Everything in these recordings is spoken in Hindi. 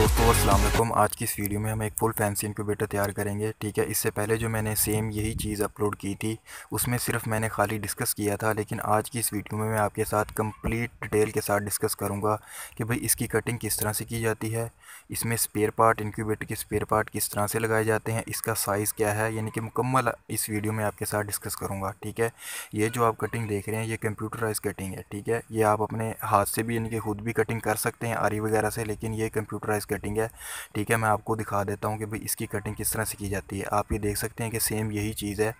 दोस्तों असलम आज की इस वीडियो में हम एक फुल फैंसी इनक्यूबेटर तैयार करेंगे ठीक है इससे पहले जो मैंने सेम यही चीज़ अपलोड की थी उसमें सिर्फ मैंने खाली डिस्कस किया था लेकिन आज की इस वीडियो में मैं आपके साथ कंप्लीट डिटेल के साथ डिस्कस करूंगा कि भाई इसकी कटिंग किस तरह से की जाती है इसमें स्पेयर पार्ट इनक्यूबेटर के स्पेयर पार्ट किस तरह से लगाए जाते हैं इसका साइज़ क्या है यानी कि मुकम्मल इस वीडियो में आपके साथ डिस्कस करूँगा ठीक है ये जो आप कटिंग देख रहे हैं ये कंप्यूटराइज कटिंग है ठीक है ये आप अपने हाथ से भी यानी कि खुद भी कटिंग कर सकते हैं आरी वगैरह से लेकिन ये कंप्यूटराइज कटिंग है ठीक है मैं आपको दिखा देता हूँ कि भाई इसकी कटिंग किस तरह से की जाती है आप ये देख सकते हैं कि सेम यही चीज़ है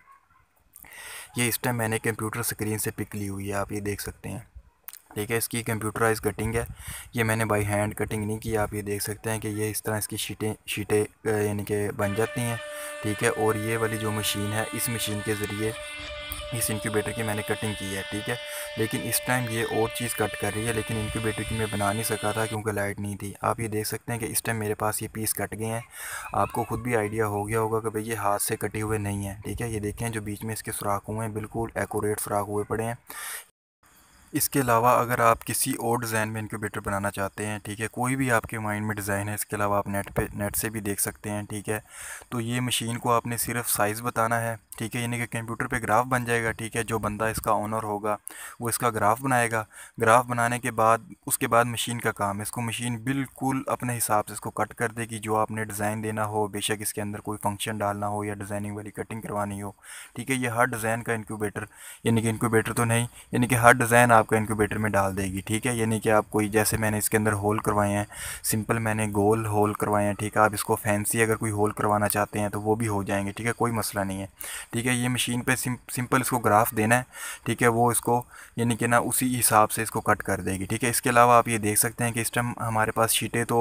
ये इस टाइम मैंने कंप्यूटर स्क्रीन से पिक ली हुई है आप ये देख सकते हैं ठीक है इसकी कंप्यूटराइज कटिंग है ये मैंने बाई हैंड कटिंग नहीं की आप ये देख सकते हैं कि ये इस तरह इसकी शीटें शीटें यानी कि बन जाती हैं ठीक है और ये वाली जो मशीन है इस मशीन के ज़रिए इस इनक्यूबेटर की मैंने कटिंग की है ठीक है लेकिन इस टाइम ये और चीज़ कट कर रही है लेकिन इनक्यूबेटर की मैं बना नहीं सका था क्योंकि लाइट नहीं थी आप ये देख सकते हैं कि इस टाइम मेरे पास ये पीस कट गए हैं आपको खुद भी आइडिया हो गया होगा कि भाई ये हाथ से कटे हुए नहीं हैं ठीक है ये देखें जो बीच में इसके सुराख हुए हैं बिल्कुल एकोरेट सुराख हुए पड़े हैं इसके अलावा अगर आप किसी और डिज़ाइन में इनक्यूबेटर बनाना चाहते हैं ठीक है कोई भी आपके माइंड में डिज़ाइन है इसके अलावा आप नेट पे नेट से भी देख सकते हैं ठीक है तो ये मशीन को आपने सिर्फ साइज़ बताना है ठीक है यानी कि कंप्यूटर पे ग्राफ बन जाएगा ठीक है जो बंदा इसका ऑनर होगा वो इसका ग्राफ बनाएगा ग्राफ बनाने के बाद उसके बाद मशीन का काम है इसको मशीन बिल्कुल अपने हिसाब से इसको कट कर देगी जो आपने डिज़ाइन देना हो बेशक इसके अंदर कोई फंक्शन डालना हो या डिज़ाइनिंग वाली कटिंग करवानी हो ठीक है ये हर डिज़ाइन का इनक्यूबेटर यानी कि इनक्यूबेटर तो नहीं यानी कि हर डिज़ाइन आपका इनक्यूबेटर में डाल देगी ठीक है यानी कि आप कोई जैसे मैंने इसके अंदर होल करवाए हैं सिंपल मैंने गोल होल करवाए हैं ठीक है आप इसको फैंसी अगर कोई होल करवाना चाहते हैं तो वो भी हो जाएंगे ठीक है कोई मसला नहीं है ठीक है ये मशीन पर सिंपल इसको ग्राफ देना है ठीक है वो इसको यानी कि ना उसी हिसाब से इसको कट कर देगी ठीक है इसके अलावा आप ये देख सकते हैं कि इस टाइम हमारे पास शीटें तो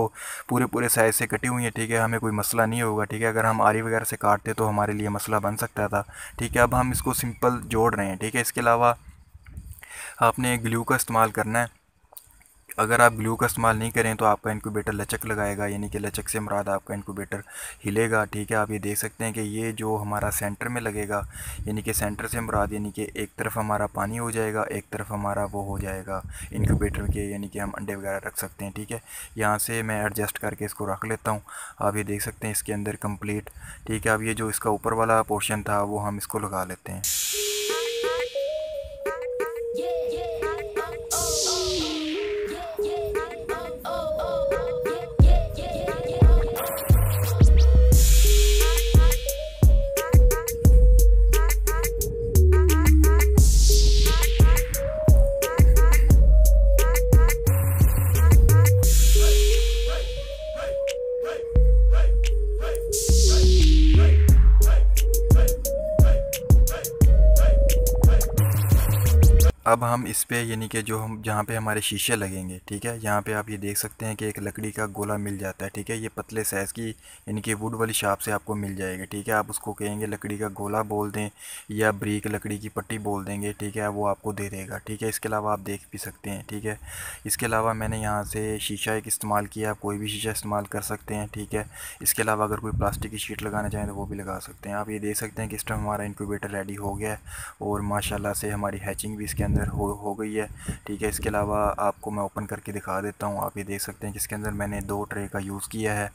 पूरे पूरे साइज़ से कटी हुई हैं ठीक है हमें कोई मसला नहीं होगा ठीक है अगर हम आरी वगैरह से काटते तो हमारे लिए मसला बन सकता था ठीक है अब हम इसको सिंपल जोड़ रहे हैं ठीक है इसके अलावा आपने ग्लू का इस्तेमाल करना है अगर आप ग्लू का इस्तेमाल नहीं करें तो आपका इनक्यूबेटर लचक लगाएगा यानी कि लचक से मुराद आपका इनक्यूबेटर हिलेगा ठीक है आप ये देख सकते हैं कि ये जो हमारा सेंटर में लगेगा यानी कि सेंटर से मुराद यानी कि एक तरफ हमारा पानी हो जाएगा एक तरफ हमारा वो हो जाएगा इनक्यूबेटर के यानी कि हम अंडे वगैरह रख सकते हैं ठीक है यहाँ से मैं एडजस्ट करके इसको रख लेता हूँ आप ये देख सकते हैं इसके अंदर कम्प्लीट ठीक है अब ये जो इसका ऊपर वाला पोर्शन था वो हम इसको लगा लेते हैं अब हम इस पर यानी कि जो हम जहाँ पे हमारे शीशे लगेंगे ठीक है यहाँ पे आप ये देख सकते हैं कि एक लकड़ी का गोला मिल जाता है ठीक है ये पतले साइज़ की यानी कि वुड वाली शॉप से आपको मिल जाएगा ठीक है आप उसको कहेंगे लकड़ी का गोला बोल दें या ब्रिक लकड़ी की पट्टी बोल देंगे ठीक है वो आपको दे देगा ठीक है इसके अलावा आप देख भी सकते हैं ठीक है इसके अलावा मैंने यहाँ से शीशा एक इस्तेमाल किया आप कोई भी शीशा इस्तेमाल कर सकते हैं ठीक है इसके अलावा अगर कोई प्लास्टिक की शीट लगाना चाहें तो वो भी लगा सकते हैं आप ये देख सकते हैं कि इस टाइम हमारा इनक्यूबेटर रेडी हो गया है और माशाला से हमारी हैचिंग भी इसके अंदर अंदर हो हो गई है ठीक है इसके अलावा आपको मैं ओपन करके दिखा देता हूँ आप ये देख सकते हैं जिसके अंदर मैंने दो ट्रे का यूज़ किया है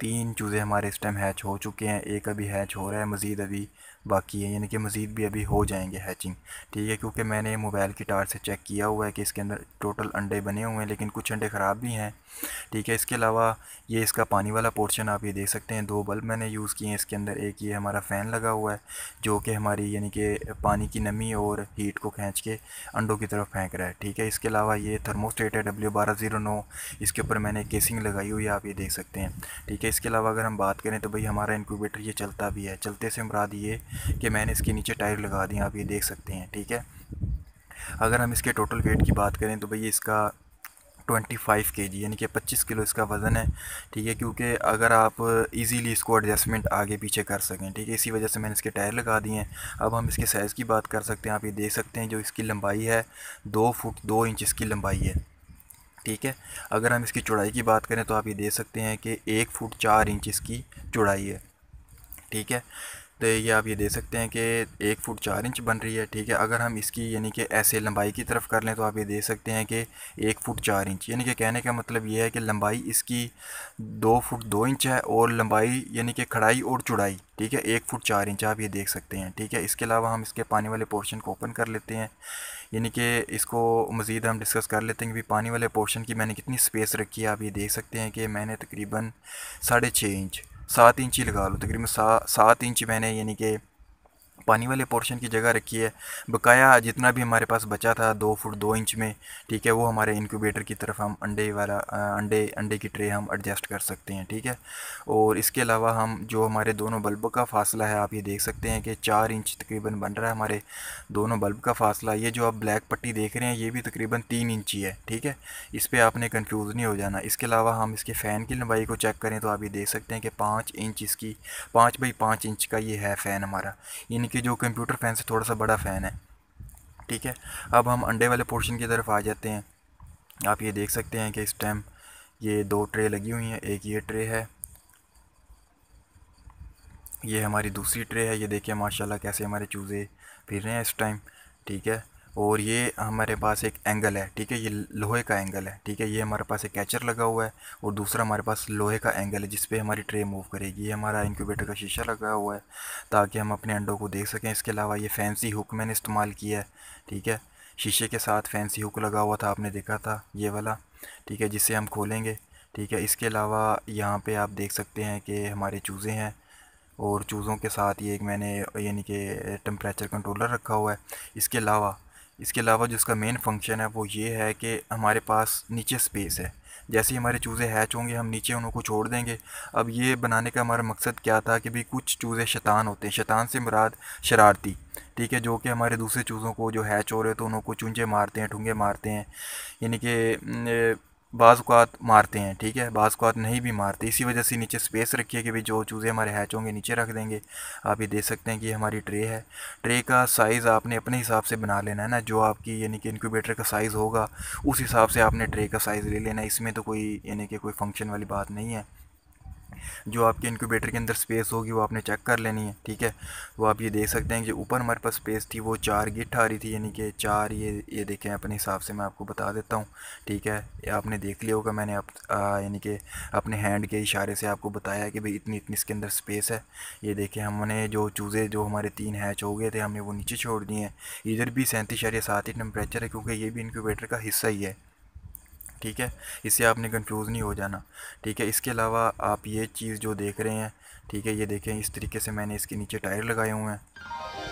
तीन चूज़े हमारे इस टाइम हैच हो चुके हैं एक अभी हैच हो रहा है मज़ीद अभी बाकी है यानी कि मज़ीद भी अभी हो जाएंगे हैचिंग ठीक है क्योंकि मैंने मोबाइल की टार से चेक किया हुआ है कि इसके अंदर टोटल अंडे बने हुए हैं लेकिन कुछ अंडे ख़राब भी हैं ठीक है इसके अलावा ये इसका पानी वाला पोर्शन आप ये देख सकते हैं दो बल्ब मैंने यूज़ किए हैं इसके अंदर एक ये हमारा फ़ैन लगा हुआ है जो कि हमारी यानी कि पानी की नमी और हीट को खींच के अंडों की तरफ फेंक रहा है ठीक है इसके अलावा ये थर्मोस्टेट है डब्ल्यू बारह ज़ीरो नौ इसके ऊपर मैंने केसिंग लगाई हुई है आप ये देख सकते हैं ठीक है इसके अलावा अगर हम बात करें तो भाई हमारा इनक्यूबेटर ये चलता भी है चलते से मराद ये कि मैंने इसके नीचे टायर लगा दिए आप ये देख सकते हैं ठीक है अगर हम इसके टोटल वेट की बात करें तो भैया इसका ट्वेंटी फाइव के जी यानी कि पच्चीस किलो इसका वज़न है ठीक है क्योंकि अगर आप इजीली इसको एडजस्टमेंट आगे पीछे कर सकें ठीक है इसी वजह से मैंने इसके टायर लगा दिए हैं अब हम इसके साइज़ की बात कर सकते हैं आप ये देख सकते हैं जो इसकी लंबाई है दो फुट दो इंच इसकी लंबाई है ठीक है अगर हम इसकी चौड़ाई की बात करें तो आप ये देख सकते हैं कि एक फुट चार इंच इसकी चौड़ाई है ठीक है तो ये आप ये देख सकते हैं कि एक फुट चार इंच बन रही है ठीक है अगर हम इसकी यानी कि ऐसे लंबाई की तरफ कर लें तो आप ये देख सकते हैं कि एक फुट चार इंच यानी कि कहने का मतलब ये है कि लंबाई इसकी दो फुट दो इंच है और लंबाई यानी कि खड़ाई और चौड़ाई ठीक है एक फुट चार इंच आप ये देख सकते हैं ठीक है इसके अलावा हम इसके पानी वाले पोर्शन को ओपन कर लेते हैं यानी कि इसको मज़ीद हम डिस्कस कर लेते हैं कि पानी वाले पोर्शन की मैंने कितनी स्पेस रखी है आप ये देख सकते हैं कि मैंने तकरीबन साढ़े छः इंच सात इंची लगा लो तकरीबन सात इंच मैंने यानी कि पानी वाले पोर्शन की जगह रखी है बकाया जितना भी हमारे पास बचा था दो फुट दो इंच में ठीक है वो हमारे इनक्यूबेटर की तरफ हम अंडे वाला अंडे अंडे की ट्रे हम एडजस्ट कर सकते हैं ठीक है और इसके अलावा हम जो हमारे दोनों बल्ब का फासला है आप ये देख सकते हैं कि चार इंच तकरीबन बन रहा है हमारे दोनों बल्ब का फासला ये जो आप ब्लैक पट्टी देख रहे हैं ये भी तकरीबन तीन इंच ही है ठीक है इस पर आपने कन्फ्यूज़ नहीं हो जाना इसके अलावा हम इसके फ़ैन की लंबाई को चेक करें तो आप ये देख सकते हैं कि पाँच इंच इसकी पाँच बाई पाँच इंच का ये है फ़ैन हमारा यानी कि जो कंप्यूटर फ़ैन से थोड़ा सा बड़ा फ़ैन है ठीक है अब हम अंडे वाले पोर्शन की तरफ आ जाते हैं आप ये देख सकते हैं कि इस टाइम ये दो ट्रे लगी हुई हैं एक ये ट्रे है ये हमारी दूसरी ट्रे है ये देखिए माशाल्लाह कैसे हमारे चूज़े फिर रहे हैं इस टाइम ठीक है और ये हमारे पास एक एंगल है ठीक है ये लोहे का एंगल है ठीक है ये हमारे पास एक कैचर लगा हुआ है और दूसरा हमारे पास लोहे का एंगल है जिसपे हमारी ट्रे मूव करेगी ये हमारा इंक्यूबेटर का शीशा लगा हुआ है ताकि हम अपने अंडों को देख सकें इसके अलावा ये फैंसी हुक मैंने इस्तेमाल किया है ठीक है शीशे के साथ फैंसी हुक लगा हुआ था आपने देखा था ये वाला ठीक है जिससे हम खोलेंगे ठीक है इसके अलावा यहाँ पर आप देख सकते हैं कि हमारे चूज़े हैं और चूज़ों के साथ ये एक मैंने यानी कि टेम्परेचर कंट्रोलर रखा हुआ है इसके अलावा इसके अलावा जो इसका मेन फंक्शन है वो ये है कि हमारे पास नीचे स्पेस है जैसे ही हमारे चूज़े हैच होंगे हम नीचे उनको छोड़ देंगे अब ये बनाने का हमारा मकसद क्या था कि भाई कुछ चूज़े शैतान होते हैं शैतान से मुराद शरारती ठीक है जो कि हमारे दूसरे चूज़ों को जो हैच हो रहे तो उनको चूंजे मारते हैं ठूँगे मारते हैं यानी कि बाज़ात मारते हैं ठीक है बाज़ात नहीं भी मारते इसी वजह से नीचे स्पेस रखिए कि भाई जो चूज़े हमारे हैच होंगे नीचे रख देंगे आप ये देख सकते हैं कि हमारी ट्रे है ट्रे का साइज़ आपने अपने हिसाब से बना लेना है ना जो आपकी यानी कि इनक्यूबेटर का साइज़ होगा उस हिसाब से आपने ट्रे का साइज़ ले लेना इसमें तो कोई यानी कि कोई फंक्शन वाली बात नहीं है जो आपके इनक्यूबेटर के अंदर स्पेस होगी वो आपने चेक कर लेनी है ठीक है वो आप ये देख सकते हैं कि ऊपर हमारे पास स्पेस थी वो चार गिट आ रही थी यानी कि चार ये ये देखें अपने हिसाब से मैं आपको बता देता हूँ ठीक है आपने देख लिया होगा मैंने आप यानी कि अपने हैंड के इशारे से आपको बताया कि भाई इतनी इतनी इसके अंदर स्पेस है ये देखें हमने जो चूज़े जो हमारे तीन हैच हो गए थे हमने वो नीचे छोड़ दिए हैं इधर भी सैंतीस सात ही टेम्परेचर है क्योंकि ये भी इनक्यूबेटर का हिस्सा ही है ठीक है इससे आपने कंफ्यूज नहीं हो जाना ठीक है इसके अलावा आप ये चीज़ जो देख रहे हैं ठीक है ये देखें इस तरीके से मैंने इसके नीचे टायर लगाए हुए हैं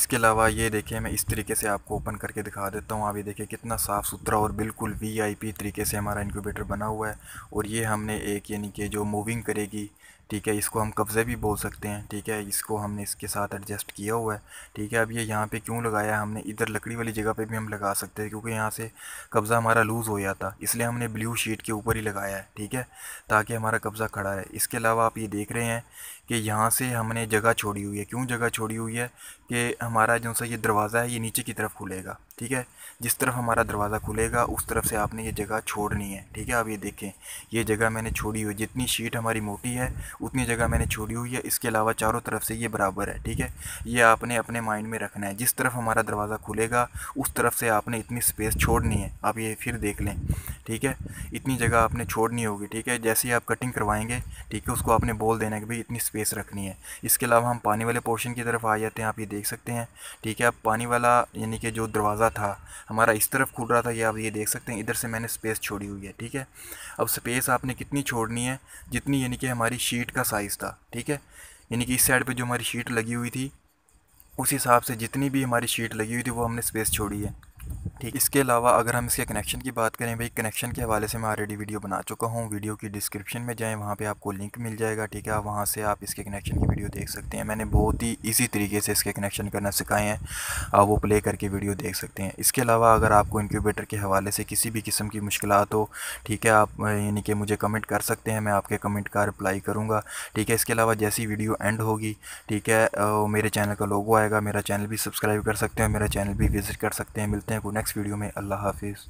इसके अलावा ये देखिए मैं इस तरीके से आपको ओपन करके दिखा देता हूँ आप ये देखिए कितना साफ़ सुथरा और बिल्कुल वीआईपी तरीके से हमारा इनक्यूबेटर बना हुआ है और ये हमने एक यानी कि जो मूविंग करेगी ठीक है इसको हम कब्ज़े भी बोल सकते हैं ठीक है इसको हमने इसके साथ एडजस्ट किया हुआ है ठीक है अब ये यहाँ पे क्यों लगाया हमने इधर लकड़ी वाली जगह पे भी हम लगा सकते हैं क्योंकि यहाँ से कब्ज़ा हमारा लूज़ हो गया था इसलिए हमने ब्लू शीट के ऊपर ही लगाया है ठीक है ताकि हमारा कब्ज़ा खड़ा है इसके अलावा आप ये देख रहे हैं कि यहाँ से हमने जगह छोड़ी हुई है क्यों जगह छोड़ी हुई है कि हमारा जो सा ये दरवाज़ा है ये नीचे की तरफ खुलेगा ठीक है जिस तरफ हमारा दरवाज़ा खुलेगा उस तरफ से आपने ये जगह छोड़नी है ठीक है आप ये देखें ये जगह मैंने छोड़ी हुई जितनी शीट हमारी मोटी है उतनी जगह मैंने छोड़ी हुई है इसके अलावा चारों तरफ से ये बराबर है ठीक है ये आपने अपने माइंड में रखना है जिस तरफ हमारा दरवाज़ा खुलेगा उस तरफ से आपने इतनी स्पेस छोड़नी है आप ये फिर देख लें ठीक है इतनी जगह आपने छोड़नी होगी ठीक है जैसे ही आप कटिंग करवाएंगे ठीक है उसको आपने बोल देना कि भाई इतनी स्पेस रखनी है इसके अलावा हम पानी वाले पोर्शन की तरफ आ जाते हैं आप ये देख सकते हैं ठीक है आप पानी वाला यानी कि जो दरवाज़ा था हमारा इस तरफ खुल रहा था ये आप ये देख सकते हैं इधर से मैंने स्पेस छोड़ी हुई है ठीक है अब स्पेस आपने कितनी छोड़नी है जितनी यानी कि हमारी शीट का साइज़ था ठीक है यानी कि इस साइड पर जो हमारी शीट लगी हुई थी उस हिसाब से जितनी भी हमारी शीट लगी हुई थी वो हमने स्पेस छोड़ी है ठीक इसके अलावा अगर हम इसके कनेक्शन की बात करें भाई कनेक्शन के हवाले से मैं ऑलरेडी वीडियो बना चुका हूँ वीडियो की डिस्क्रिप्शन में जाएँ वहाँ पर आपको लिंक मिल जाएगा ठीक है वहाँ से आप इसके कनेक्शन की वीडियो देख सकते हैं मैंने बहुत ही ईजी तरीके से इसके कनेक्शन करना सिखाए हैं आप वो प्ले करके वीडियो देख सकते हैं इसके अलावा अगर आपको इनक्यूबेटर के हवाले से किसी भी किस्म की मुश्किल हो ठीक है आप यानी कि मुझे कमेंट कर सकते हैं मैं आपके कमेंट का रिप्लाई करूँगा ठीक है इसके अलावा जैसी वीडियो एंड होगी ठीक है मेरे चैनल का लोगो आएगा मेरा चैनल भी सब्सक्राइब कर सकते हैं मेरा चैनल भी विज़िट कर सकते हैं मिलते हैं नेक्स्ट नेक्स्ट वीडियो में अल्लाह हाफिज़